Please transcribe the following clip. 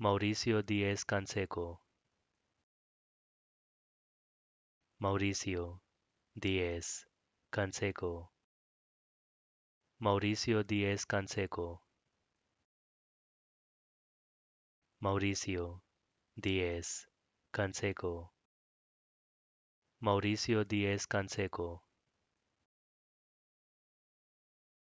Mauricio Díez Canseco Mauricio Díez Canseco Mauricio Díez Canseco Mauricio Diez Canseco Mauricio Díez Canseco